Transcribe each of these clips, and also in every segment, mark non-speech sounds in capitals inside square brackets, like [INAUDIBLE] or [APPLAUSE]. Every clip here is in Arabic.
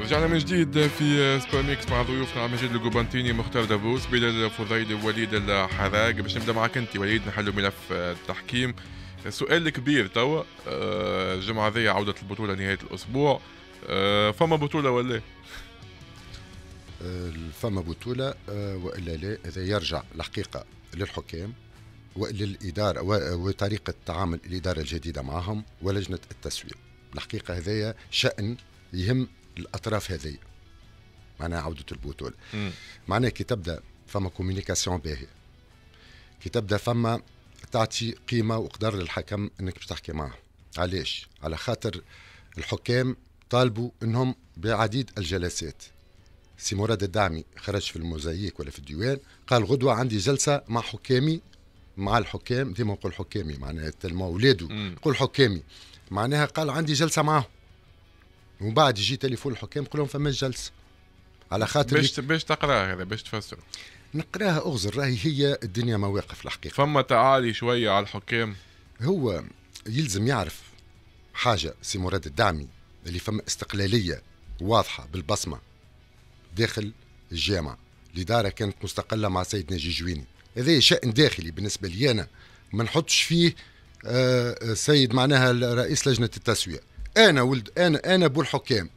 رجعنا من جديد في سبا مع ضيوفنا مجيد القبنطيني مختار دابوس بلال الفضيل ووليد الحراق باش نبدا معك انت وليد نحلوا ملف التحكيم سؤال كبير توا آه، الجمعه ذي عوده البطوله نهايه الاسبوع آه، فما بطوله ولا آه، فما بطوله والا لا هذا يرجع الحقيقه للحكام وللاداره وطريقه تعامل الاداره الجديده معهم ولجنه التسويق الحقيقه هذايا شان يهم الاطراف هذه معناها عوده البطول معناها كي تبدا فما كوميونيكاسيون باهيه كي تبدا فما تعطي قيمه وقدر للحكم انك باش تحكي معه علاش على خاطر الحكام طالبوا انهم بعديد الجلسات سي مراد الدعمي خرج في الموزاييك ولا في الديوان قال غدوه عندي جلسه مع حكامي مع الحكام ديما نقول حكامي معناها تلمو ولاده يقول حكامي معناها قال عندي جلسه معهم ومن بعد يجي تليفون الحكام يقول لهم فما جلسه على خاطر باش باش تقراها هذا باش تفسر نقراها اغزر راهي هي الدنيا مواقف الحقيقه فما تعالي شويه على الحكام هو يلزم يعرف حاجه سي مراد الدعمي اللي فما استقلاليه واضحه بالبصمه داخل الجامعه الاداره كانت مستقله مع سيد ناجي جويني هذا شأن داخلي بالنسبه لي انا ما نحطش فيه آه، آه، سيد معناها رئيس لجنه التسويه انا ولد انا انا بو الحكام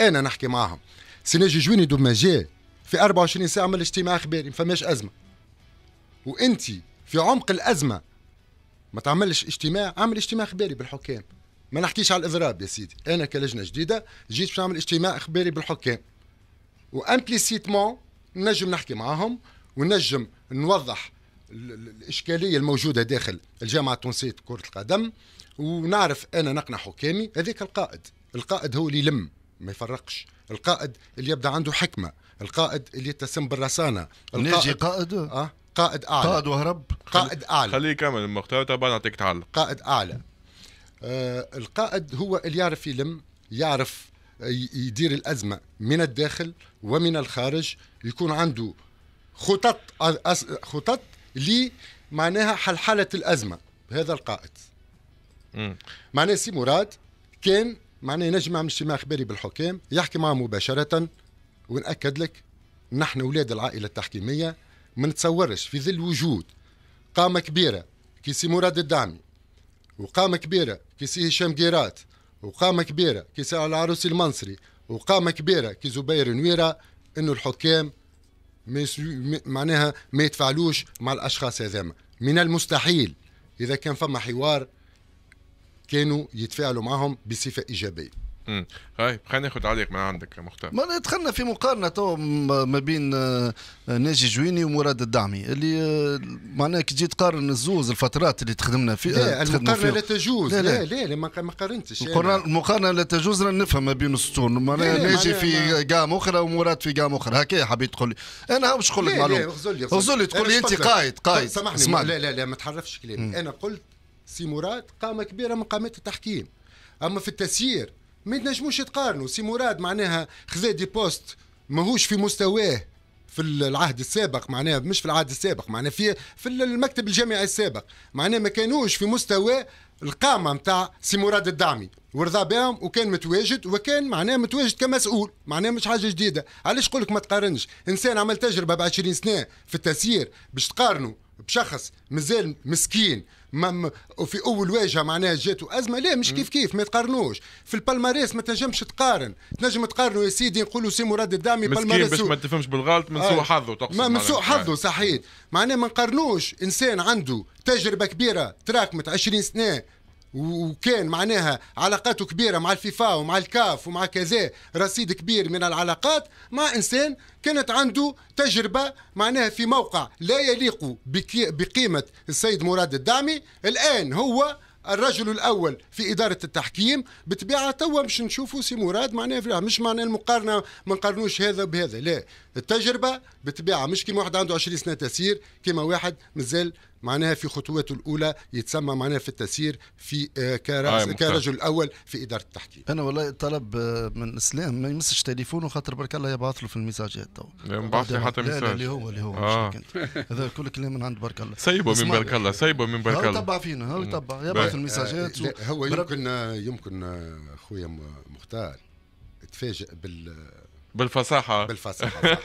انا نحكي معاهم سيناجي جويني دو ماجي في 24 ساعه عمل اجتماع اخباري ما فماش ازمه وانت في عمق الازمه ما تعملش اجتماع عمل اجتماع اخباري بالحكام ما نحكيش على الاضراب يا سيدي انا كلجنه جديده جيت باش نعمل اجتماع اخباري بالحكام وامبليسيتمون نجم نحكي معاهم ونجم نوضح الاشكاليه الموجوده داخل الجامعه التونسيه كره القدم ونعرف انا نقنع حكامي هذاك القائد القائد هو اللي يلم ما يفرقش القائد اللي يبدا عنده حكمه القائد اللي يتسم بالرصانه القائد قائد اه قائد اعلى قائد وهرب قائد اعلى خليه يكمل المختار تبع نعطيك تعلق قائد اعلى آه القائد هو اللي يعرف يلم يعرف آه، يدير الازمه من الداخل ومن الخارج يكون عنده خطط خطط لي معناها حلحله الازمه هذا القائد معناه سي مراد كان معناه نجم يعمل اجتماع اخباري بالحكام يحكي معه مباشره ونأكد لك نحن اولاد العائله التحكيميه ما نتصورش في ظل وجود قامه كبيره كي سي مراد الدعمي وقامه كبيره كي سي هشام قيرات وقامه كبيره كي سي العروسي المنصري وقامه كبيره كي زبير نويره انه الحكام معناها ما يتفاعلوش مع الاشخاص هذاما من المستحيل اذا كان فما حوار كانوا يتفاعلوا معهم بصفه ايجابيه امم خلينا ناخذ عليك من عندك مختار ما دخلنا في مقارنه تو ما بين آه، ناجي جويني ومراد الدعمي اللي آه، معناها كي تجي تقارن الزوز الفترات اللي تخدمنا فيها المقارنه لا تجوز لا لا لا, لا ما قارنتش المقارنه لا تجوز رانا نفهم ما بين السطور معناها ناجي في قام اخرى ومراد في قام اخرى هكا حبيت تقول لي انا باش نقول لك معلومه اغزل لي تقول لي انت قايد قايد سامحني لا لا لا ما تحرفش كلامي انا قلت سي مراد قامه كبيره من قامات التحكيم اما في التسيير ما تنجموش تقارنوا سي مراد معناها خذا دي بوست ماهوش في مستواه في العهد السابق معناها مش في العهد السابق معناها في في المكتب الجامعي السابق معناها ما كانوش في مستوى القامة نتاع سي مراد الدعمي ورضى بهم وكان متواجد وكان معناه متواجد كمسؤول معناه مش حاجة جديدة علاش قولك ما تقارنش إنسان عمل تجربة ب 20 سنة في التسيير باش تقارنه بشخص مازال مسكين وفي اول واجهه معناها جاته ازمه لا مش كيف كيف ما تقارنوش في البالماريس ما تنجمش تقارن تنجم تقارنوا يا سيدي نقولوا سي مراد الدعمي بالماريس باش ما تفهمش بالغلط من سوء آه. حظه تقصد من سوء حظه آه. صحيح معناها ما نقارنوش انسان عنده تجربه كبيره تراكمت 20 سنه وكان معناها علاقاته كبيرة مع الفيفا ومع الكاف ومع كذا رصيد كبير من العلاقات مع إنسان كانت عنده تجربة معناها في موقع لا يليق بقيمة السيد مراد الدعمي الآن هو الرجل الاول في اداره التحكيم بطبيعه توا باش نشوفوا سي مراد معناها مش معناها المقارنه ما نقارنوش هذا بهذا لا التجربه بطبيعه مش كيما واحد عنده 20 سنه تسير كيما واحد مازال معناها في خطوته الاولى يتسمى معناها في التسيير في آه، كرأس آه، كرجل اول في اداره التحكيم انا والله طلب آه، من اسلام ما يمسش تليفونه خاطر برك الله يبعث له في المساجات تو يبعث لي حتى ميساج لا اللي هو اللي هو آه. هذا كل كلام من عند برك الله سيبه من برك الله سيبه من برك الله هو يتبع فينا هو يتبع يبعث الميساجات و... هو يمكن يمكن خويا مختار تفاجئ بال بالفصاحه بالفصاحه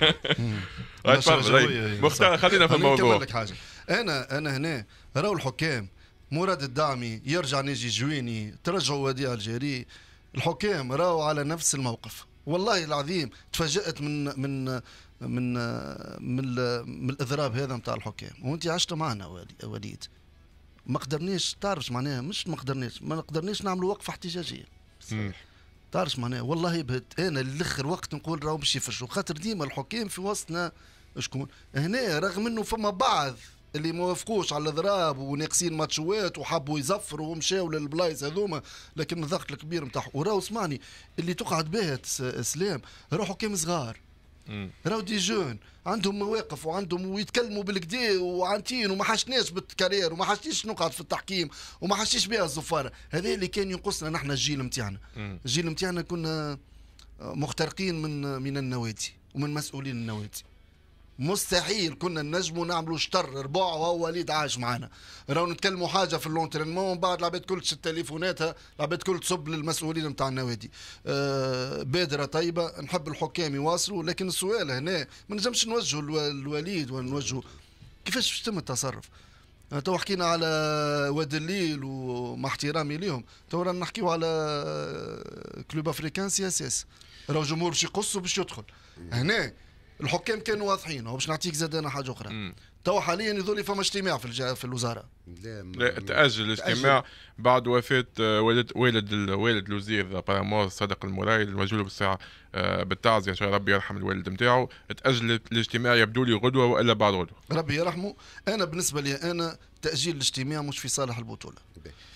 [LAUGHS] طيب، طيب، مختار خلينا في الموضوع نقول لك حاجه انا انا هنا راهو الحكام مراد الدعمي يرجع ناجي جويني ترجعوا وادي الجيري الحكام راهو على نفس الموقف والله العظيم تفاجأت من من من من, من الاضراب هذا نتاع الحكام وانت عشت معنا وليد ما قدرناش تعرفش معناها مش ما قدرناش ما قدرناش نعملوا وقفه احتجاجيه تعرفش معناها والله بهت انا للاخر وقت نقول راهو باش يفرشوا خاطر ديما الحكام في وسطنا شكون هنا رغم انه فما بعض اللي ما وافقوش على الاضراب وناقصين ماتشوات وحبوا يزفروا ومشاو للبلايص هذوما لكن الضغط الكبير نتاعهم وراه اسمعني اللي تقعد بها سلام روحوا كام صغار راهو دي جون عندهم مواقف وعندهم ويتكلموا بالكدا وعنتين وما حشناش بالكارير وما حشتيش نقعد في التحكيم وما حشتيش بها الزفاره هذا اللي كان ينقصنا نحن الجيل نتاعنا الجيل نتاعنا كنا مخترقين من من النوادي ومن مسؤولين النوادي مستحيل كنا نجموا نعملوا شطر ربع وهو وليد عاش معانا راهو نتكلموا حاجه في اللونترينمون ومن بعد العباد كل تليفوناتها العباد كل تصب للمسؤولين نتاع النوادي آه بادره طيبه نحب الحكام يواصلوا لكن السؤال هنا ما نجمش نوجهوا الوليد ونوجهوا كيفاش باش يتم التصرف تو حكينا على واد الليل ومع احترامي ليهم تو رانا نحكيو على كلوب افريكان سي اس اس راهو الجمهور باش يقصوا باش يدخل هنا الحكام كانوا واضحين باش نعطيك زاد انا حاجه اخرى م. تو حاليا يظل فما اجتماع في في الوزاره لا, تاجل الاجتماع بعد وفاه آه، والد والد والد الوزير آه، بارامور صادق المراي المجهول بالساعه آه، بالتعزيه ان شاء الله ربي يرحم الوالد نتاعو تاجل الاجتماع يبدو لي غدوه والا بعد غدوه ربي يرحمه انا بالنسبه لي انا تاجيل الاجتماع مش في صالح البطوله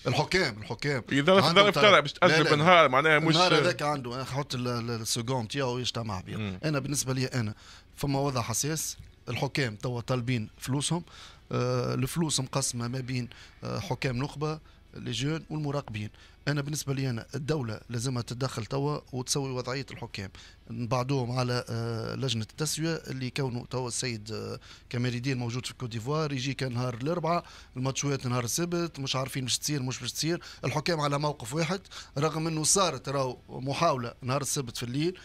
الحكام الحكام اذا ظرف ترى باش تاجل بنهار معناها مش النهار هذاك عنده حط السكون تاعو يجتمع بيه انا بالنسبه لي انا فما وضع حساس الحكام توا طالبين فلوسهم آه، الفلوس مقسمه ما بين آه، حكام نخبه لي جون والمراقبين انا بالنسبه لي انا الدوله لازمها تتدخل توا وتسوي وضعيه الحكام بعدهم على آه، لجنه التسويه اللي كونوا توا السيد كمال الدين موجود في كوت ديفوار يجي كان نهار الاربعاء الماتشوات نهار السبت مش عارفين مش تصير مش باش تصير الحكام على موقف واحد رغم انه صارت راهو محاوله نهار السبت في الليل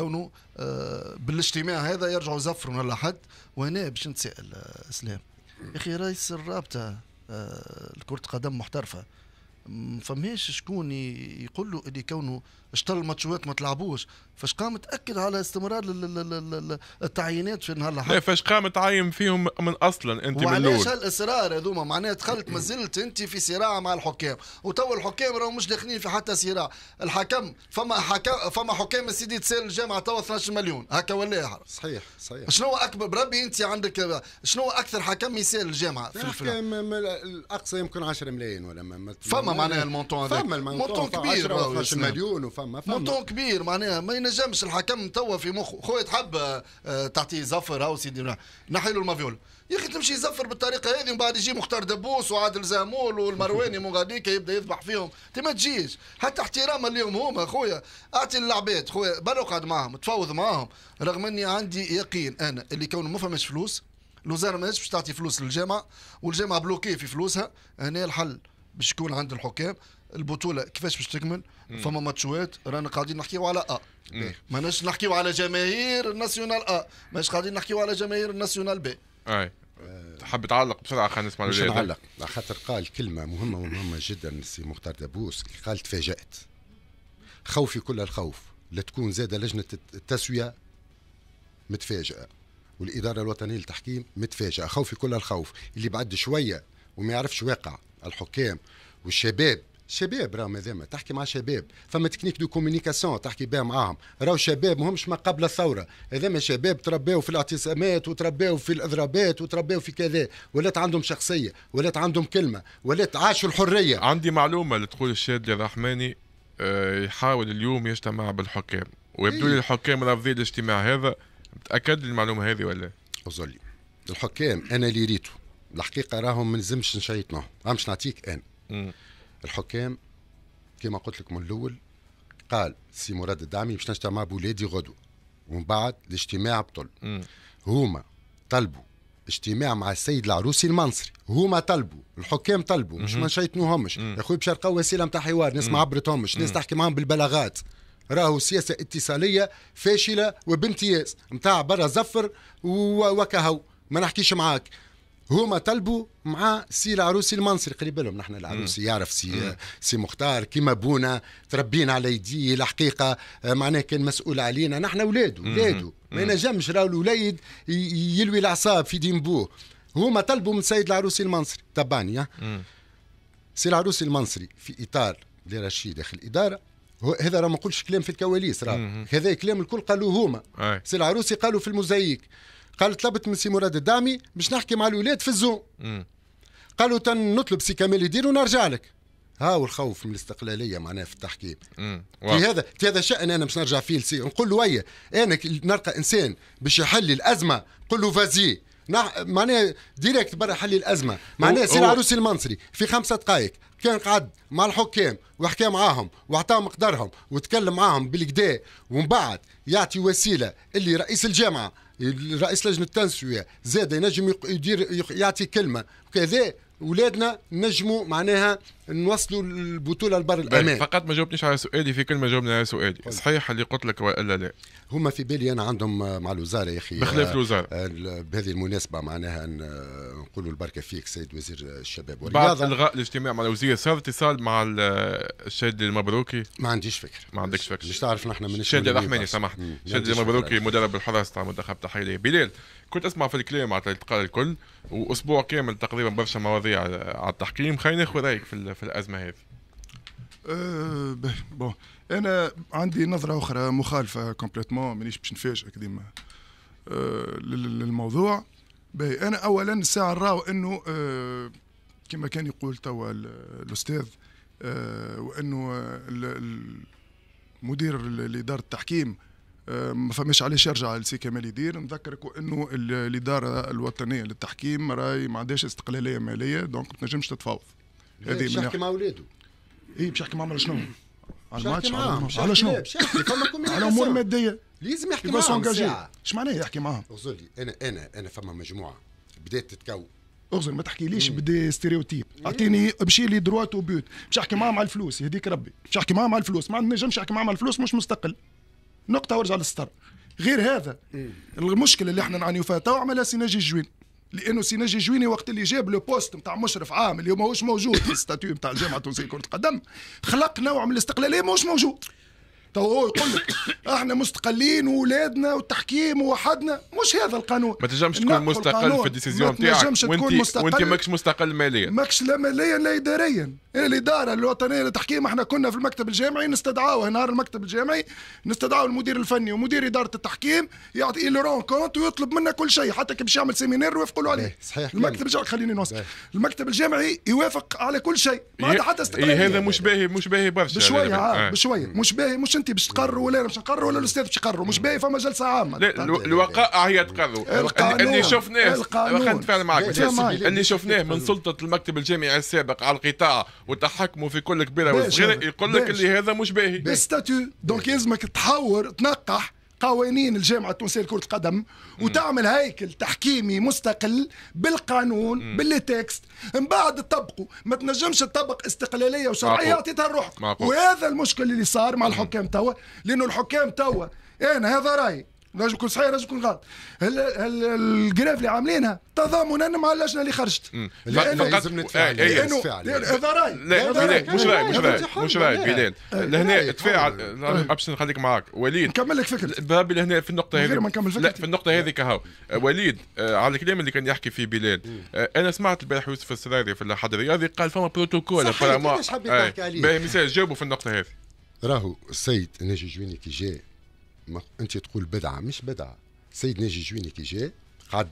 كونه آه، بالاجتماع هذا زفر ولا حد وهنا باش نتسائل اسلام آه، يا اخي رئيس الرابطه الكرة آه، قدم محترفه ما فماش شكون يقول له اللي كونه شطل الماتشوات ما تلعبوش فاش قام تاكد على استمرار التعيينات في نهار الاحد فاش قام تعين فيهم من اصلا انت من الاول وعلاش هالاصرار هذوما معناها دخلت ما زلت انت في صراع مع الحكام وتو الحكام راهو مش داخلين في حتى صراع الحكم فما حكم فما حكام السيدي تسال الجامعه توا 12 مليون هكا ولا صحيح صحيح شنو اكبر بربي انت عندك شنو اكثر حكم يسال الجامعه في الحكام الاقصى يمكن 10 ملايين ولا ما فما معناها المونتون هذا فما المونتون كبير 10 مليون فما فما مونتون كبير معناها ما ينجمش الحكم توا في مخه خويا تحب آه، تعطيه زفر هاو سيدي نحي نعم. له المافيول يا اخي تمشي زفر بالطريقه هذه ومن بعد يجي مختار دبوس وعادل زامول والمرواني مغاديكا يبدا يذبح فيهم انت ما تجيش حتى احتراما اليوم هما خويا اعطي اللعبات خويا بلا اقعد معاهم تفاوض معاهم رغم اني عندي يقين انا اللي كونه ما فماش فلوس الوزاره ماهيش باش تعطي فلوس للجامعه والجامعه بلوكي في فلوسها هنا الحل باش يكون عند الحكام البطوله كيفاش باش تكمل فما ماتشوات رانا قاعدين نحكيو على ا ماناش نحكيو على جماهير الناسيونال ا ماناش قاعدين نحكيو على جماهير الناسيونال بي اي آه. حاب تعلق بسرعه خلينا نسمع مش نعلق على خاطر قال كلمه مهمه ومهمه جدا سي مختار دبوس قال تفاجات خوفي كل الخوف لا تكون زاد لجنه التسويه متفاجئه والاداره الوطنيه للتحكيم متفاجئه خوفي كل الخوف اللي بعد شويه وما يعرفش واقع الحكام والشباب شباب راهم هذاما تحكي مع شباب فما تكنيك دو كومونيكاسيون تحكي بها معاهم راهو شباب ماهمش ما قبل الثوره هذاما شباب ترباو في الاعتصامات وترباو في الاضرابات وترباو في كذا ولات عندهم شخصيه ولات عندهم كلمه ولات عاشوا الحريه عندي معلومه اللي تقول الشاد الرحماني آه، يحاول اليوم يجتمع بالحكام ويبدو لي إيه. الحكام رافضين الاجتماع هذا متاكد المعلومه هذه ولا اظن الحكام انا اللي ريتو الحقيقه راهم ما نزمش نشيطنهم مش نعطيك انا م. الحكام كما قلت لك من الاول قال سي مراد الدعمي باش نجتمع بولادي غدو ومن بعد الاجتماع بطل هما طلبوا اجتماع مع السيد العروسي المنصري هما طلبوا الحكام طلبوا مش ما شيطنوهمش يا خويا باش وسيله نتاع حوار ناس ما عبرتهمش ناس تحكي معاهم بالبلاغات راهو سياسه اتصاليه فاشله وبامتياز نتاع برا زفر وكهو ما نحكيش معاك هما طلبوا مع سي العروسي المنصري قريب لهم نحن العروسي يعرف سي سي مختار كيما بونا تربينا على يديه الحقيقه آه، معناه كان مسؤول علينا نحن اولاده اولاده ما ينجمش راه الوليد يلوي الاعصاب في دين بوه هما طلبوا من سيد العروسي المنصري تبعني سي العروسي المنصري في اطار لرشيد داخل الاداره هذا راه ما نقولش كلام في الكواليس راه هذا كلام الكل قالوه هما سي العروسي قالوا في المزيك قال طلبت من سي مراد الدعمي باش نحكي مع الولاد في الزوم قالوا تن نطلب سي كمال يدير ونرجع لك هو الخوف من الاستقلاليه معناها في التحكيم في هذا في هذا شان انا باش نرجع فيه لسي نقول له انا نلقى انسان باش يحل الازمه نقول له فازي نح... معناها ديريكت برا حل الازمه معناها سي العروسي المنصري في خمسة دقائق كان قعد مع الحكام وحكى معاهم واعطاهم مقدرهم وتكلم معاهم بالكدا ومن بعد يعطي وسيله اللي رئيس الجامعه رئيس لجنه التنسويه زاد ينجم يدير يعطي كلمه كذا ولادنا نجموا معناها نوصلوا البطوله لبر طيب، الامان فقط ما جاوبتنيش على سؤالي في كلمه جاوبني على سؤالي صحيح اللي قلت لك والا لا هما في بالي انا عندهم آه، مع الوزاره يا اخي بخلاف آه، الوزاره آه، بهذه المناسبه معناها نقولوا البركه فيك سيد وزير الشباب والرياضه بعد الغاء الاجتماع مع الوزير صار اتصال مع الشادي المبروكي ما عنديش فكره ما عندكش فكره مش تعرف نحن من الشادي الرحماني سامحني الشادي المبروكي مدرب الحراس تاع المنتخب تاع بلال كنت اسمع في الكلام على التقاء الكل واسبوع كامل تقريبا برشا مواضيع على التحكيم خلينا ناخذ رايك في, في الازمه هذه أه بون انا عندي نظره اخرى مخالفه كومبليتمون مانيش باش نفاجئك ديما أه، للموضوع باهي انا اولا الساعه نراو انه أه، كما كان يقول توا الاستاذ أه، وانه مدير الاداره التحكيم ما فماش علاش يرجع لسي كمال يدير نذكرك انه الاداره الوطنيه للتحكيم راهي ما عندهاش استقلاليه ماليه دونك ما تنجمش تتفاوض هذه مش يحكي مع ولاده اي مش يحكي مع شنو على الماتش على شنو؟ على امور ماديه لازم يحكي معاهم ايش اش معناه يحكي معاهم؟ اغزر لي انا انا انا فما مجموعه بدات تتكون اغزر ما تحكيليش بدي ستيريوتيب اعطيني امشي لي دروات وبيوت مش احكي معاهم على الفلوس يهديك ربي مش احكي معاهم على الفلوس ما نجمش احكي معاهم على الفلوس مش مستقل نقطه وارجع للستر غير هذا المشكله اللي احنا نعانيو فيها تو عملها سيناجي الجوين لانه سي نجي جويني وقت اللي جاب لو بوست نتاع مشرف عام اللي ماهوش موجود في [LAUGHS] الستاتيو نتاع الجامعه التونسيه لكره القدم خلق نوع من الاستقلاليه ماهوش موجود تو هو يقول لك [COUGHS] احنا مستقلين واولادنا والتحكيم وحدنا مش هذا القانون ما تنجمش تكون مستقل في الديسيزيون تاعك وانت ماكش مستقل ماليا ماكش لا ماليا لا اداريا إيه الاداره الوطنيه للتحكيم احنا كنا في المكتب الجامعي نستدعاوه نهار المكتب الجامعي نستدعاو المدير الفني ومدير اداره التحكيم يعطي لي رون كونت ويطلب منا كل شيء حتى كي باش يعمل سيمينار ويوافقوا له عليه إيه، صحيح المكتب الجامعي خليني نوصل إيه. المكتب الجامعي يوافق على كل شيء ما عدا حتى استقلاليه هذا مش باهي مش باهي برشا بشويه آه، آه. بشويه مش باهي مش انت باش تقرر ولا انا باش نقرر ولا الاستاذ باش يقرر مش باهي فما جلسه عامه الوقائع هي تقرر إيه، اللي شفناه إيه، خلينا نتفاعل معك إيه، اللي شفناه من سلطه المكتب الجامعي السابق على القطاع وتحكموا في كل كبيره وصغيره يقول لك اللي هذا مش باهي بالستاتيو دونك يلزمك تحور تنقح قوانين الجامعه التونسيه لكره القدم وتعمل هيكل تحكيمي مستقل بالقانون باللي تكست من بعد تطبقه ما تنجمش تطبق استقلاليه وشرعيه اعطيتها لروحك وهذا المشكل اللي صار مع الحكام توا لانه الحكام توا انا هذا رايي نجم يكون صحيح نجم يكون غلط الجراف اللي عاملينها تضامنا مع اللجنه اللي خرجت لانه لازم نتفاعل لا مش راي مش راي مش راي بلال آه، لهنا تفاعل آه. نخليك معاك وليد نكمل لك فكرة بربي لهنا في النقطه هذه ما نكمل لا في النقطه هذه كهو آه. وليد على الكلام اللي كان يحكي فيه بلال انا سمعت البارح يوسف السراري في الاحد الرياضي قال فما بروتوكول صحيح جابوا في النقطه هذه راهو السيد ناجي جويني كي جاي انت تقول بدعه مش بدعه سيد ناجي جويني كي جاء قعد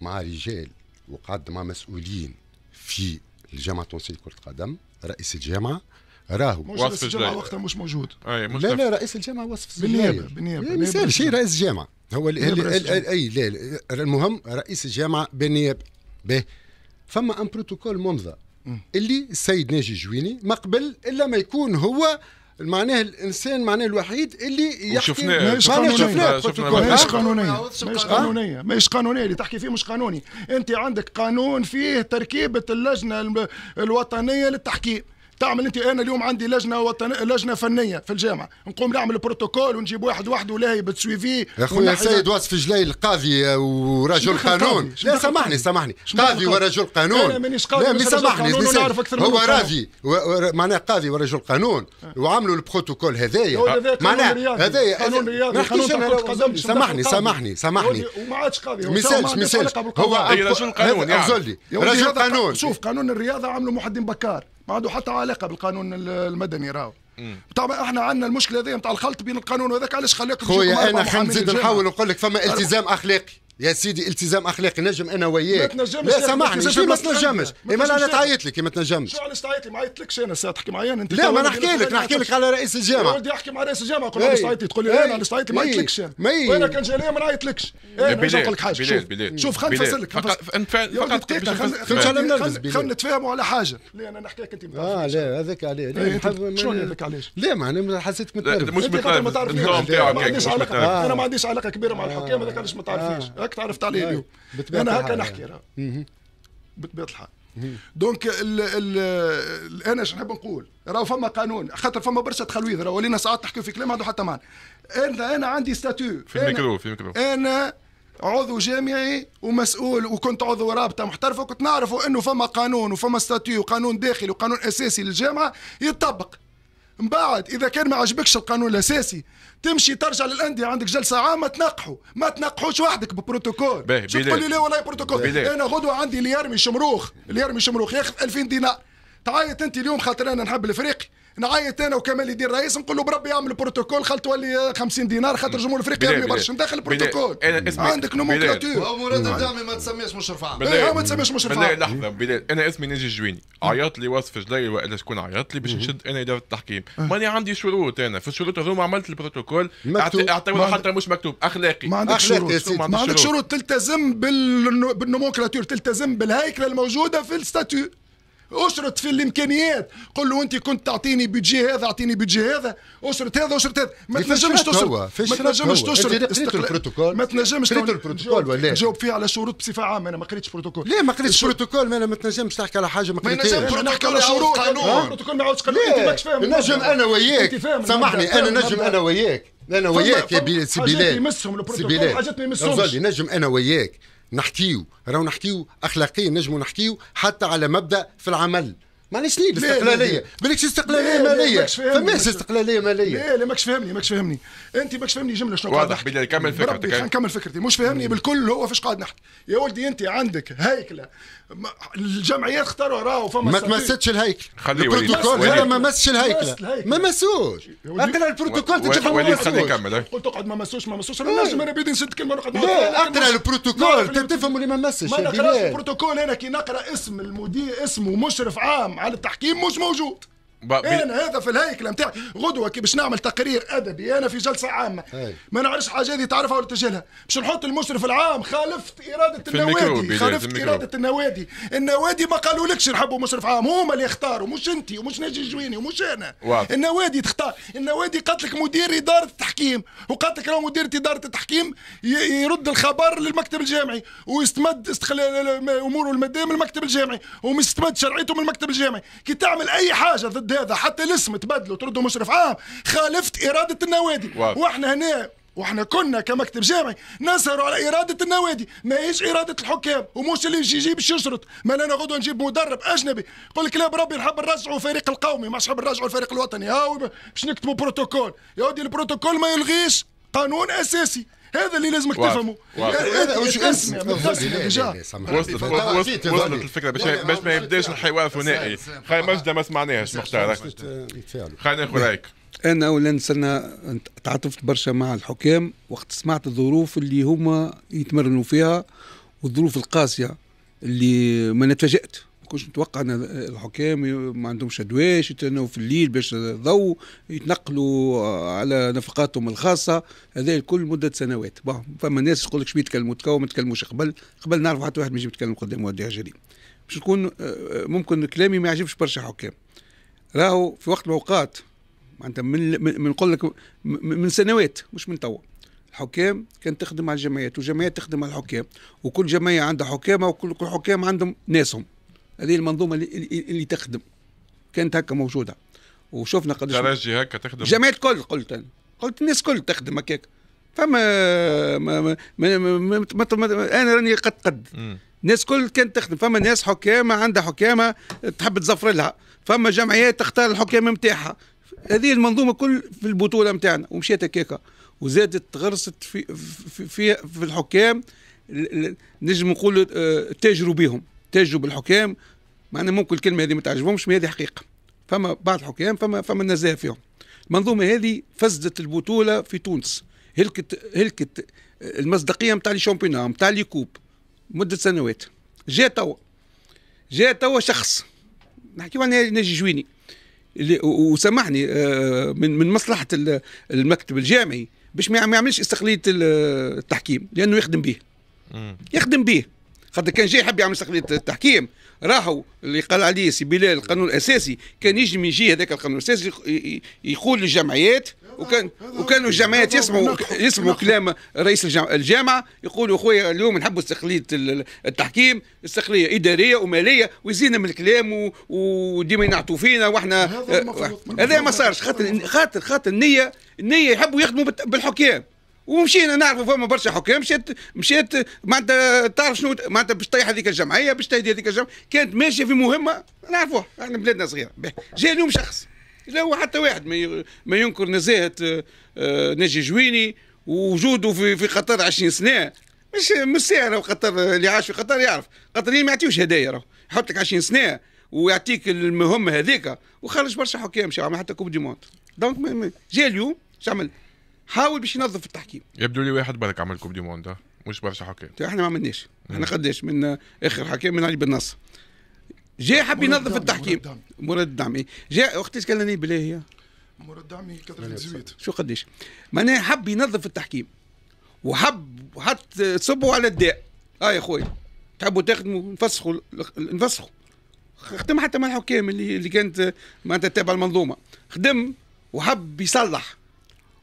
مع رجال وقعد مع مسؤولين في الجامعه التونسيه لكره القدم رئيس الجامعه راهو وصف الجامعه وقتها مش موجود أي مش لا لا رئيس الجامعه وصف الجماعه بالنيابه يعني بالنيابه مثال شيء رئيس الجامعه هو اللي اللي اي لا المهم رئيس الجامعه بالنيابه به فما ان بروتوكول ممضى اللي السيد ناجي جويني ما قبل الا ما يكون هو معناه الانسان معناه الوحيد اللي يحكي شفناه قانونيه قانونيه ماهيش قانونيه ماهيش قانونيه اللي تحكي فيه مش قانوني انت عندك قانون فيه تركيبه اللجنه الوطنيه للتحكيم تعمل انت انا اليوم عندي لجنه وطن... لجنه فنيه في الجامعه نقوم نعمل بروتوكول ونجيب واحد وحده ولاهي بتسويفي يا خويا سيد واسف جليل قاضي ورجل قانون لا سامحني سامحني قاضي ورجل قانون لا مانيش قاضي سامحني هو راضي معناه قاضي ورجل قانون وعملوا البروتوكول هذايا معناه هذايا قانون رياضي سامحني سامحني سامحني وما عادش قاضي مثال مثال هو رجل قانون يعني. رجل قانون شوف قانون الرياضه عملوا محدين بكار ما عنده حتى علاقه بالقانون المدني راهو طبعا احنا عندنا المشكله هذه نتاع الخلط بين القانون وهذاك علاش خليك خويا انا نزيد نحاول نقول لك فما التزام اخلاقي يا سيدي التزام اخلاقي نجم انا وياك ما لا سامحني شو ما تنجمش ما انا تعيط لك ما تنجمش شو علاش تعيط لي ما عيطتلكش انا ساعه تحكي معايا انت لا ما نحكي لك نحكي لك على رئيس الجامعه ولدي احكي مع رئيس الجامعه كل علاش تعيط لي تقول لي انا علاش تعيط لي ما عيطتلكش وانا كان جاليه ما نعيطلكش انا إيه، نقول إيه، لك حاجه شوف خلينا نفسر لك فقط خلينا نتفاهموا على حاجه لا انا نحكيك انت اه لا هذاك عليه شنو هذاك علاش لا انا حسيتك متنرفز مش يعني، متنرفز انا ما عنديش علاقه كبيره مع الحكام هذاك علاش ما تعرفيش هاك تعرفت عليه اليوم انا هكا نحكي راه بطبيعه الحال دونك ال ال انا شنو نحب نقول راه فما قانون خاطر فما برشا تخلويذ راه ولينا ساعات نحكي في كلام عنده حتى معنى انا انا عندي ستاتو في الميكرو في الميكرو انا عضو جامعي ومسؤول وكنت عضو رابطه محترفه وكنت نعرفوا انه فما قانون وفما ستاتيو وقانون داخلي وقانون اساسي للجامعه يطبق من بعد اذا كان ما عجبكش القانون الاساسي تمشي ترجع للانديه عندك جلسه عامه تنقحوا ما تنقحوش وحدك ببروتوكول شو تقول لي لا والله بروتوكول انا غدوه عندي اللي يرمي شمروخ اللي يرمي شمروخ ياخذ 2000 دينار تعيط انت اليوم خاطر انا نحب الافريقي نعيط انا وكمال يدير الرئيس نقول له بربي اعمل بروتوكول خل تولي 50 دينار خاطر الجمهور الافريقي يرمي برشا داخل البروتوكول إيه، إيه، عندك نومنكلاتور ومراد مراد الدعمي ما تسميش مشرف عام إيه، ما تسميش مشرف عام لحظه بلال انا اسمي نجي جويني عيط لي وصف جلاي ولا شكون عيط لي باش نشد انا اداره التحكيم آه. ماني عندي شروط انا في الشروط هذوما عملت البروتوكول اعطيونا حتى مش مكتوب اخلاقي ما عندك شروط ما عندك شروط تلتزم بالنومنكلاتور تلتزم بالهيكله الموجوده في الستاتيو اشرط في الامكانيات قل له انت كنت تعطيني بيجي هذا اعطيني بيجي هذا اشرط هذا اشرط هذا ما تنجمش تشرط ما تنجمش تشرط البروتوكول ما تنجمش قريت البروتوكول ولا إيه؟ جاوب فيه على شروط بصفه عامه انا ما قريتش بروتوكول ليه ما قريتش بروتوكول ما انا ما تنجمش تحكي على حاجه ما قريتش ما نجمش نحكي على شروط قانون ما عاودش قانون انت ماكش فاهم نجم انا وياك سامحني انا نجم انا وياك انا وياك يا سي بلال يمسهم البروتوكول حاجات ما يمسهمش نجم انا وياك نحكيو راهو نحكيو اخلاقيا نجمو نحكيو حتى على مبدا في العمل مانيش ليد استقلاليه بالك استقلاليه ماليه فماش استقلاليه ماليه لا لا ماكش فاهمني ماكش فاهمني انت ماكش فاهمني جمله شنو واضح بلي كمل فكرتك خلينا نكمل فكرتي مش فاهمني بالكل هو فاش قاعد نحكي يا ولدي انت عندك هيكله الجمعيات اختاروا راهو فما ما تمستش الهيكل خليه البروتوكول هذا ما مسش الهيكله ما مسوش اقرا البروتوكول تشوف وليد خليه يكمل قلت اقعد ما مسوش ما مسوش انا نجم انا بيدي نسد كلمه نقعد لا اقرا البروتوكول تفهم اللي ما مسش ما نقراش البروتوكول انا كي نقرا اسم المدير اسمه مشرف عام على التحكيم مش موجود انا هذا في الهيكله نتاعي غدوه كي باش نعمل تقرير ادبي انا في جلسه عامه هي. ما نعرفش حاجه هذه تعرفها ولا تجهلها باش نحط المشرف العام خالفت اراده النوادي خالفت اراده النوادي النوادي ما قالوا لكش نحبوا مشرف عام هما اللي اختاروا مش انت ومش نجي جويني ومش انا واضح. النوادي تختار النوادي قالت لك مدير اداره التحكيم وقالت لك مدير اداره التحكيم يرد الخبر للمكتب الجامعي ويستمد استخل... اموره الماديه من المكتب الجامعي ومستمد شرعيته من المكتب الجامعي كي تعمل اي حاجه ضد ضد هذا حتى الاسم تبدلوا تردوا مشرف عام خالفت اراده النوادي واضح. واحنا هنا واحنا كنا كمكتب جامعي نسهروا على اراده النوادي ما هيش اراده الحكام ومش اللي يجي يجيب يشرط ما لنا غدوه نجيب مدرب اجنبي يقول لك لا بربي نحب نرجعوا الفريق القومي مش نحب نرجعوا الفريق الوطني هاو باش نكتبوا بروتوكول يا ودي البروتوكول ما يلغيش قانون اساسي هذا اللي لازمك تفهمه اسمع يعني وصلت وصلت الفكره باش ما يبداش الحوار ثنائي خاي مجده ما سمعناهاش مختار خلينا ناخذ رايك انا اولا نستنى تعاطفت برشا مع الحكام وقت سمعت الظروف اللي هما يتمرنوا فيها والظروف القاسيه اللي ما نتفاجأت ما كنتش نتوقع ان الحكام ما عندهمش ادواش يتنوا في الليل باش ضو يتنقلوا آه، على نفقاتهم الخاصه هذا الكل مده سنوات فما ناس يقول لك شبيه تكلموا تكوا ما تكلموش قبل قبل نعرف حتى واحد ما يجي يتكلم قدام وادي جريم باش نكون آه، آه، ممكن كلامي ما يعجبش برشا حكام راهو في وقت الاوقات معناتها من من نقول لك من سنوات مش من توا الحكام كان تخدم على الجمعيات والجمعيات تخدم على الحكام وكل جمعيه عندها حكامها وكل حكام عندهم ناسهم هذه المنظومه اللي, اللي تخدم كانت هكا موجوده وشفنا قداش ترجي هكا تخدم جماعه الكل قلت انا قلت الناس الكل تخدم هكاك فما ما ما ما ما ما ما ما انا راني قد قد الناس كل كانت تخدم فما ناس حكامه عندها حكامه تحب تزفر لها فما جمعيات تختار الحكامه نتاعها هذه المنظومه كل في البطوله نتاعنا ومشيت هكاكا وزادت غرست في في في, في الحكام نجم نقول آه، تاجروا بهم تجوا بالحكام معنا ممكن الكلمه هذه ما تعجبهمش ما هذه حقيقه فما بعض الحكام فما فما نزاهه فيهم المنظومه هذه فسدت البطوله في تونس هلكت هلكت المصداقيه نتاع لي شامبيونان نتاع لي كوب مده سنوات جاء توا جاء توا شخص نحكيو عن ناجي جويني وسامحني آه، من من مصلحه المكتب الجامعي باش ما يعملش استقلاليه التحكيم لانه يخدم به يخدم به خاطر كان جاي يحب يعمل استقلاليه التحكيم راحوا اللي قال عليه سي بلال القانون الاساسي كان يجم يجي هذاك القانون الاساسي يقول للجمعيات وكان وكانوا الجمعيات يسمعوا يسمعوا كلام رئيس الجامعه يقولوا خويا اليوم نحبوا استقلاليه التحكيم استقلاليه اداريه وماليه ويزينا من الكلام وديما ينعطوا فينا واحنا هذا ما صارش خاطر خاطر خاطر النيه النيه يحبوا يخدموا بالحكام ومشينا نعرفوا فما برشا حكام مشات مشات معناتها تعرف شنو معناتها باش تطيح هذيك الجمعيه باش تهدي هذيك الجمعيه كانت ماشيه في مهمه نعرفوها احنا بلادنا صغيره جاء اليوم شخص لا هو حتى واحد ما ينكر نزاهه آه، آه، ناجي جويني وجوده في في قطر 20 سنه مش مش ساهل قطر اللي عاش في قطر يعرف قطريين ما يعطيوش هدايا راه يحط لك 20 سنه ويعطيك المهمه هذيك وخرج برشا حكام مش حتى كوب دي موند دونك جاء اليوم شو عمل حاول باش ينظف التحكيم يبدو لي واحد برك عمل كوب دي موند مش برشا حكام احنا ما عملناش احنا قداش من اخر حكام من علي بن نصر جاء حب ينظف التحكيم مراد الدعمي إيه؟ جاء وقت تكلمني إيه بلا هي مراد دعمي 98 شو قداش معناها حب ينظف التحكيم وحب حط صبوا على الداء اه يا خويا تحبوا تخدموا نفسخوا نفسخوا خدم حتى مع الحكام اللي اللي كانت معناتها تابع المنظومه خدم وحب يصلح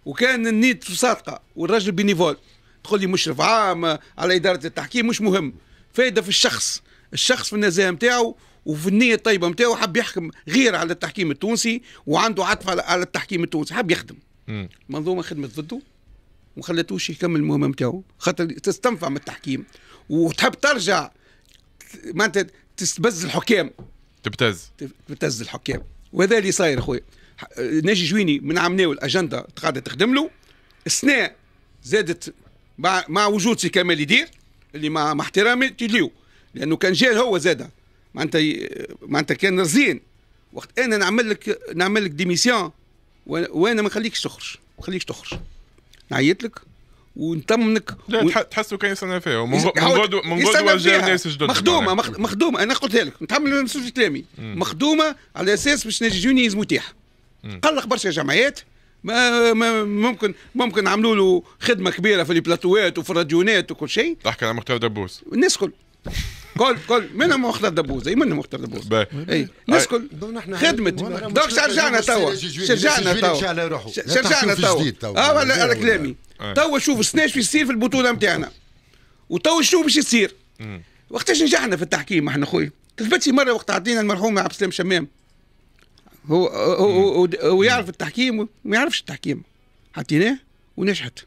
وكان النيت صادقه والراجل بينيفول تقول لي مشرف عام على اداره التحكيم مش مهم فايده في الشخص الشخص في النزاهه نتاعو وفي النيه الطيبه نتاعو حب يحكم غير على التحكيم التونسي وعنده عطف على التحكيم التونسي حب يخدم منظومه خدمت ضده وما يكمل المهمه نتاعو خاطر تستنفع من التحكيم وتحب ترجع معناتها تستبز الحكام تبتز تبتز الحكام وهذا اللي صاير اخويا ناجي جويني من ناول الاجنده قاعده تخدم له السنة زادت مع وجود سي كمال يدير اللي مع, ما احترامي ليه لانه كان جاي هو زاده معناتها معناتها كان رزين وقت انا نعمل لك نعمل لك ديميسيون وانا ما نخليكش تخرج ما نخليكش تخرج نعيط لك ونطمنك لا و... تحسوا كان سنه فيها من غدوه من غدوه جاو ناس جدد مخدومه مخدومه انا قلتها لك نتحمل مسؤوليه كلامي مخدومه على اساس باش نجي جوني يلزموا تيح قلق برشا جمعيات ما ممكن ممكن عملوا له خدمه كبيره في البلاتوات وفي الراديونات وكل شيء تحكي على مختار دبوس الناس كل كل كل منهم مختار دبوس اي منهم مختار دبوس اي الناس كل خدمه دوك شرجعنا توا شرجعنا توا شرجعنا توا اه ولا كلامي آه. توا شوف السناش في يصير في البطوله نتاعنا وتوا شو باش يصير وقتاش نجحنا في التحكيم احنا خويا تثبتش مره وقت عطينا المرحوم عبد السلام شمام هو هو هو يعرف التحكيم ما يعرفش التحكيم حطيناه ونجحت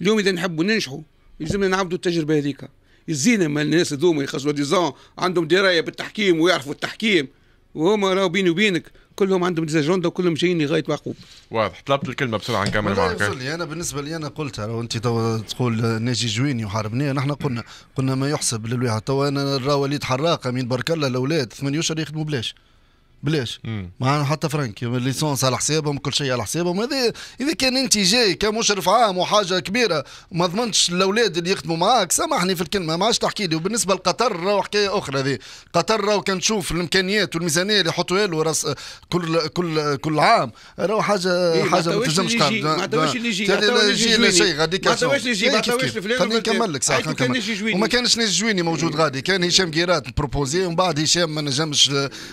اليوم اذا نحبوا ننجحوا يلزمنا نعبدوا التجربه هذيك الزينه مال الناس هذوما يخسروا ديزون عندهم درايه بالتحكيم ويعرفوا التحكيم وهما راهو بيني وبينك كلهم عندهم ديزاجوندا وكلهم جايين لغايه معقوب واضح طلبت الكلمه بسرعه نكمل معك انا بالنسبه لي انا قلت لو انت تقول ناجي جويني وحاربني نحن قلنا قلنا ما يحسب للواحد تو انا نرى وليد حراقه من برك الله الاولاد ثمانية اشهر يخدموا بلاش بلاش مع حتى فرانك ليسونس على حسابهم كل شيء على حسابهم هذا اذا كان انت جاي كمشرف عام وحاجه كبيره ما ضمنتش الاولاد اللي يخدموا معاك سامحني في الكلمه ما عادش تحكي لي وبالنسبه لقطر راهو حكايه اخرى ذي قطر راهو كان تشوف الامكانيات والميزانيه اللي يحطوها له راس كل كل كل عام راهو حاجه إيه حاجه ما تنجمش ما تواش إيه، اللي يجي ما يجي لا شيء ما تواش اللي يجي ما تواش الفلان خليني نكمل لك ساعه وما كانش جويني موجود غادي كان هشام قيرات بروبوزي ومن بعد هشام ما نجمش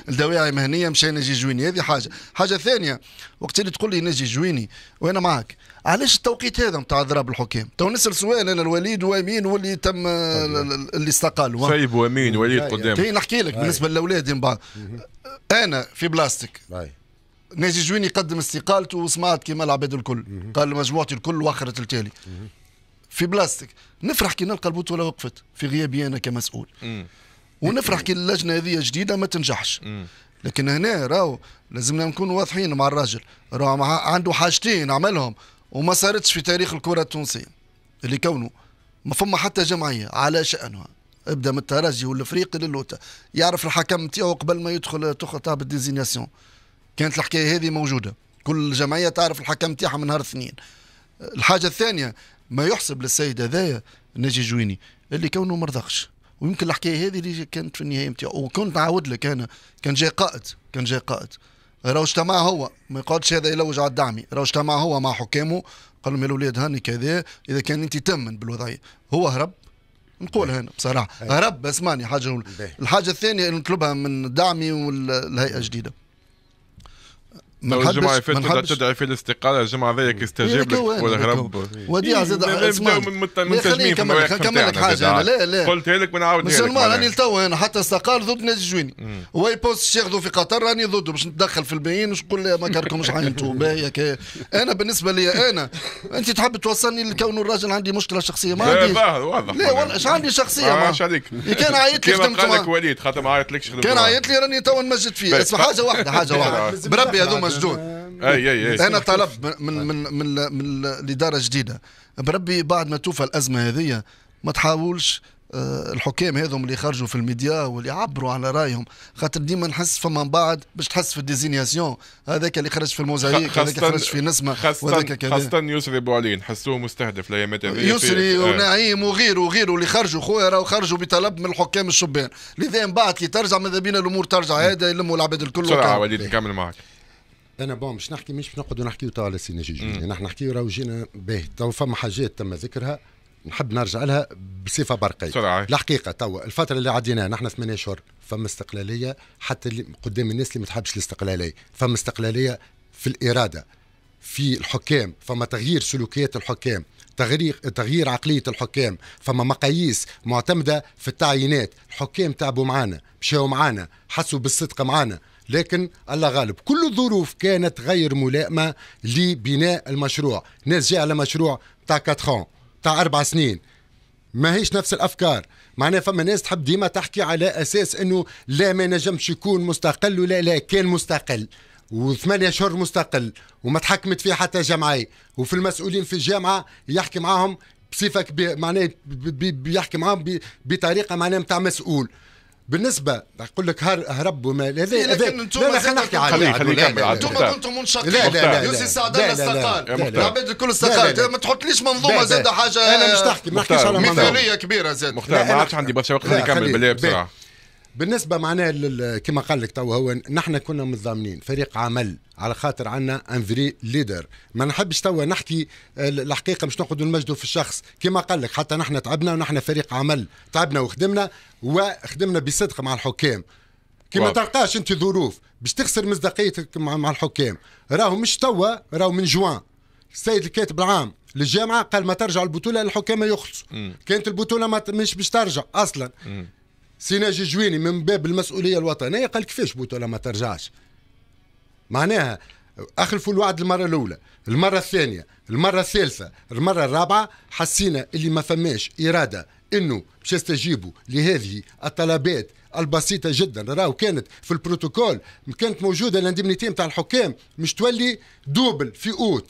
الدواعي مهنيه الفلانيه مشى نجي جويني هذه حاجه حاجه ثانيه وقت اللي تقول لي نجي جويني وانا معك علاش التوقيت هذا نتاع ضرب الحكام تو نسال سؤال انا الوليد وامين واللي تم اللي استقال سايب وامين وليد قدام إيه، نحكي لك بالنسبه للاولاد من بعد انا في بلاستيك ناجي جويني قدم استقالته وسمعت كيما العباد الكل قال مجموعتي الكل وخرت التالي في بلاستيك نفرح كي نلقى البطوله وقفت في غيابي انا كمسؤول ونفرح كي اللجنه هذه جديده ما تنجحش لكن هنا راهو لازمنا نكون واضحين مع الراجل راهو عنده حاجتين عملهم وما صارتش في تاريخ الكره التونسيه اللي كونه ما فما حتى جمعيه على شانها ابدا من الترجي والافريقي للوتا يعرف الحكم نتاعو قبل ما يدخل تخطى بالديزيناسيون كانت الحكايه هذه موجوده كل جمعيه تعرف الحكم نتاعها من نهار اثنين الحاجه الثانيه ما يحسب للسيد هذايا ناجي جويني اللي كونه مرضخش ويمكن الحكايه هذه اللي كانت في النهايه نتاعو وكنت نعاود لك انا كان جاي قائد كان جاي قائد راهو اجتمع هو ما يقعدش هذا يلوج على الدعمي راهو اجتمع هو مع حكامه قال لهم يا الاولاد هاني كذا اذا كان انت تمن بالوضعيه هو هرب نقول هنا بصراحه هرب اسمعني حاجه الحاجه الثانيه اللي نطلبها من دعمي والهيئه الجديده ما الجمعة فاتت تدعي في الاستقالة الجمعة ذيك استجاب إيه، لك والهرب وديع زاد من إيه، تجميع في المواقف حاجة أنا لا لا قلت لك عاود مش ما راني لتوا أنا حتى استقال ضد نادي الجويني واي بوست الشيخ في قطر راني ضده باش نتدخل في البيين وش نقول ما كركمش عينتو باهي أنا بالنسبة لي أنا أنت تحب توصلني لكون الراجل عندي مشكلة شخصية ما عندي واضح لا والله اش عندي شخصية آه، ما عادش عليك إيه، كان عيط لي خدمت لك وليد خاطر ما عيط لكش كان عيط لي راني توا نمجد فيه اسمع حاجة واحدة حاجة [LAUGHS] واحدة بربي هذوما مسجون اي اي اي انا طلب من طيب. من من, من الاداره الجديده بربي بعد ما توفى الازمه هذه ما تحاولش آه، الحكام هذم اللي خرجوا في الميديا واللي عبروا على رايهم خاطر ديما نحس فما بعد باش تحس في الديزينياسيون هذاك اللي خرج في الموزايك هذاك اللي خرج في نسمه وهذاك كذا خاصة يسري بوعلين نحسوه مستهدف الايامات هذه يسري آه. ونعيم وغيره وغيره اللي خرجوا خويا راهو خرجوا بطلب من الحكام الشبان لذا من بعد كي ترجع ماذا بينا الامور ترجع هذا يلموا العباد الكل بسرعه وليد نكمل معك انا بون مش نحكي مش نقعدوا نحكيو تو على جوني نحن نحكيو راهو جينا باهي تو فما حاجات تم ذكرها نحب نرجع لها بصفه برقيه الحقيقه توا الفتره اللي عديناها نحن ثمانية اشهر فما استقلاليه حتى اللي قدام الناس اللي ما تحبش الاستقلاليه فما استقلاليه في الاراده في الحكام فما تغيير سلوكيات الحكام تغيير تغيير عقليه الحكام فما مقاييس معتمده في التعيينات الحكام تعبوا معانا مشاو معانا حسوا بالصدق معانا لكن الله غالب كل الظروف كانت غير ملائمة لبناء المشروع ناس جاء على مشروع تاع كاتخون تاع أربع سنين ما هيش نفس الافكار معناها فما ناس تحب ديما تحكي على اساس انه لا ما نجمش يكون مستقل ولا لا كان مستقل وثمانية شهور مستقل وما تحكمت فيه حتى جمعية وفي المسؤولين في الجامعة يحكي معاهم بصفة معناه بيحكي معاهم بطريقة معناه متاع مسؤول بالنسبه نقول لك هرب وما لا إيه، لا لا انتم لا خلينا نحكي عليه خلينا نكمل انتم كنتم لا لا لا يوسف سعدان استقال العباد الكل استقالت ما تحطليش منظومه زاد حاجه انا مش نحكي ما نحكيش على مثاليه كبيره زاد مختار ما عادش عندي برشا وقت خلينا نكمل بالله بسرعه بالنسبه معناه كما قال لك تو هو نحن كنا متضامنين فريق عمل على خاطر عندنا ان فري ليدر ما نحبش توا نحكي آه، الحقيقه مش نقعدوا نمجدوا في الشخص كما قال لك حتى نحن تعبنا ونحن فريق عمل تعبنا وخدمنا وخدمنا بصدق مع الحكام كما تلقاش انت ظروف باش تخسر مصداقيتك مع الحكام راهو مش توا راهو من جوان السيد الكاتب العام للجامعه قال ما ترجع البطوله الحكام يخلصوا كانت البطوله ما مش باش ترجع اصلا مم. سيناج جويني من باب المسؤوليه الوطنيه قال كيفاش بوتو ما ترجعش معناها اخلفوا الوعد المره الاولى المره الثانيه المره الثالثه المره الرابعه حسينا اللي ما فماش اراده انه باش يستجيبوا لهذه الطلبات البسيطة جدا راهو كانت في البروتوكول كانت موجودة الاندمنيتي نتاع الحكام مش تولي دوبل في اوت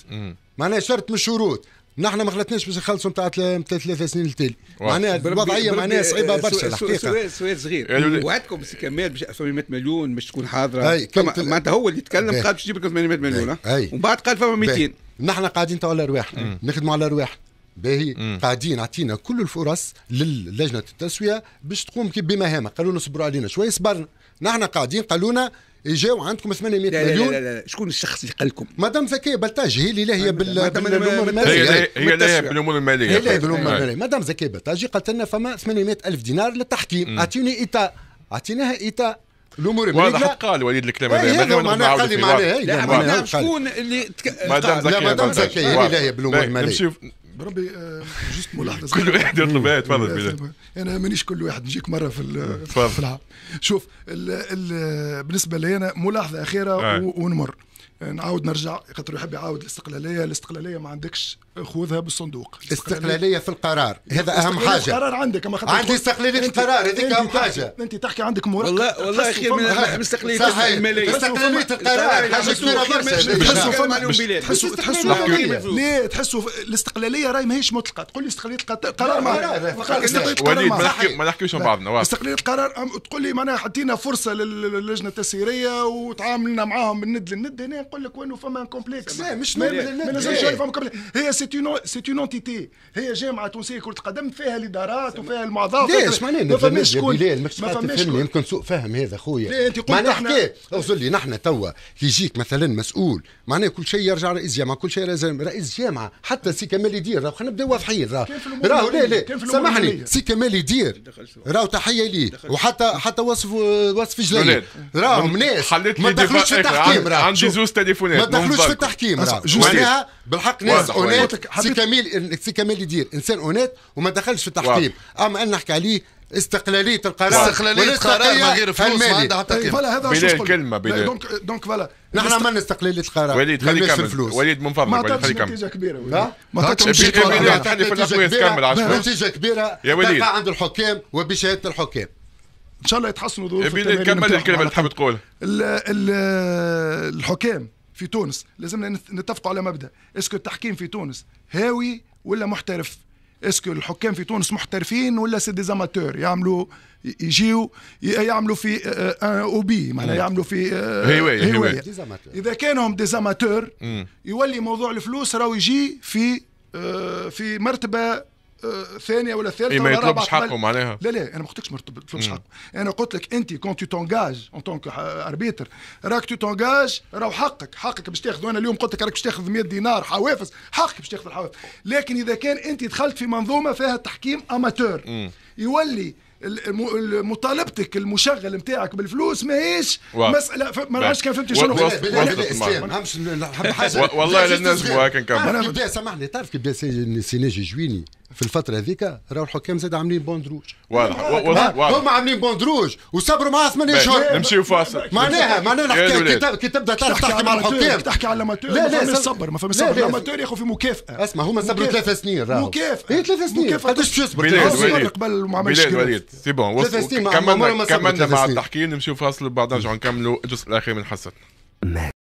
معناها شرط من الشروط نحن ما خلتناش باش نخلصوا نتاع ثلاث سنين التالي معناها الوضعيه معناها صعيبه آه، برشا الحقيقه سؤال صغير يعني يعني وعدكم سي كمال باش 800 مليون باش تكون حاضره معناتها هو اللي تكلم قال باش يجيب لكم 800 مليون ومن بعد قال فما 200 نحن قاعدين تو على ارواحنا نخدموا على ارواحنا باهي قاعدين عطينا كل الفرص للجنه التسويه باش تقوم بمهامها قالوا لنا صبروا علينا شويه صبرنا نحن قاعدين قالوا لنا يجاو عندكم 800 لا مليون لا لا, لا, لا. شكون الشخص اللي قال لكم مدام زكيه بلطاج هي اللي لاهية بالامور الماليه هي لاهيه بالامور الماليه هي لاهيه بالامور الماليه مدام زكيه بلطاجي قالت لنا فما 800 الف دينار للتحكيم اعطيني ايتا اعطيناها ايتا الامور الماليه واضح قال وليد الكلام هذا إيه، معناها قال لي معناها شكون اللي مدام زكيه مدام زكيه هي اللي لاهية بالامور الماليه بربي آه، جست ملاحظه [LAUGHS] كل واحد يطلب تفضل انا مانيش كل واحد نجيك مره في في العام شوف الـ الـ بالنسبه لي انا ملاحظه اخيره آه. ونمر نعاود نرجع خاطر يحب يعاود الاستقلاليه الاستقلاليه ما عندكش خذها بالصندوق استقلاليه في القرار هذا اهم حاجه القرار عندك ما عندي استقلاليه القرار هذيك اهم حاجه انت تحكي عندك مرقق والله والله خير من استقلاليه الماليه استقلاليه القرار حاجه كبيره برشا تحسوا تحسوا ليه تحسوا الاستقلاليه راهي ماهيش مطلقه تقول لي استقلاليه القرار القرار ما نحكيوش مع بعضنا استقلاليه القرار تقول لي معناها حطينا فرصه للجنه التسييريه وتعاملنا معاهم من ند للند هنا نقول لك وانه فما كومبلكس لا مش من ند للند إيه. هي سي سيت اون سيت اون انتيتي هي جامعه تونسيه كره قدم فيها الادارات وفيها المعظم ليش معناها ما فماش شكون ما فماش شكون يمكن سوء فهم هذا خويا لا انت قلت معناها حكايه اغزر لي نحن توا يجيك مثلا مسؤول معناها كل شيء يرجع رئيس جامعه كل شيء رئيس جامعه حتى سي كمال يدير راهو خلينا نبداو واضحين راهو لا لا سامحني سي كمال يدير راهو تحيه ليه وحتى حتى وصف وصف جلالي راهم ناس ما دخلوش في التحكيم راهو عندي زوز تليفونات ما دخلوش في التحكيم معناها بالحق ناس اونيت لك سي كمال سي كمال يدير انسان اونيت وما دخلش في التحكيم اما انا نحكي عليه استقلاليه القرار استقلاليه القرار من غير فلوس ما عندها حتى كلمه بلا هذا كلمه بلال دونك دونك فوالا نحن عملنا استقلاليه القرار وليد خلي كمل وليد من فضلك وليد خلي كمل نتيجه كبيره وليد ما تعطيش نتيجه كبيره يا وليد عند الحكام وبشهاده الحكام ان شاء الله يتحسنوا ظروف كمل الكلمه اللي تحب تقولها الحكام في تونس لازمنا نتفقوا على مبدا اسكو التحكيم في تونس هاوي ولا محترف اسكو الحكام في تونس محترفين ولا سي ديزاماتور يعملوا يجيو يعملوا في ان آه، آه، آه، او بي معناها يعملوا في هوايه هوايه اذا كانهم ديزاماتور يولي موضوع الفلوس راهو يجي في في مرتبه ثانيه ولا ثالثه إيه ما يطلبش حقه معناها لا لا انا ما قلتلكش ما يطلبش حقه انا قلت لك انت كون تو تونجاج اون تونك اربيتر راك تو تونجاج راهو حقك حقك باش تاخذ وانا اليوم قلت لك راك باش تاخذ 100 دينار حوافز حقك باش تاخذ الحوافز لكن اذا كان انت دخلت في منظومه فيها تحكيم اماتور يولي مطالبتك المشغل نتاعك بالفلوس ماهيش مساله ما نعرفش كان فهمت شنو والله لا هكا نكمل سامحني تعرف كي بدا سي جويني في الفترة هذيك راهو الحكام زاد عاملين بوندروج واضح واضح هما عاملين بوندروج وصبروا معاه ثمانية شهور نمشيو فاصل معناها معناها كي تبدا تعرف تحكي مع الحكام تحكي على الاماتور لا لا صبر ما فما صبر الاماتور ياخذ في مكافأة اسمع هما صبروا ثلاثة سنين راهو مكافأة اي ثلاثة سنين قداش باش يصبر ثلاثة سنين قبل ما عملش بلاد وليد سي بون ثلاثة سنين كملنا مع التحكيم نمشيو فاصل وبعدها نرجعوا نكملوا الجزء الاخير من حصتنا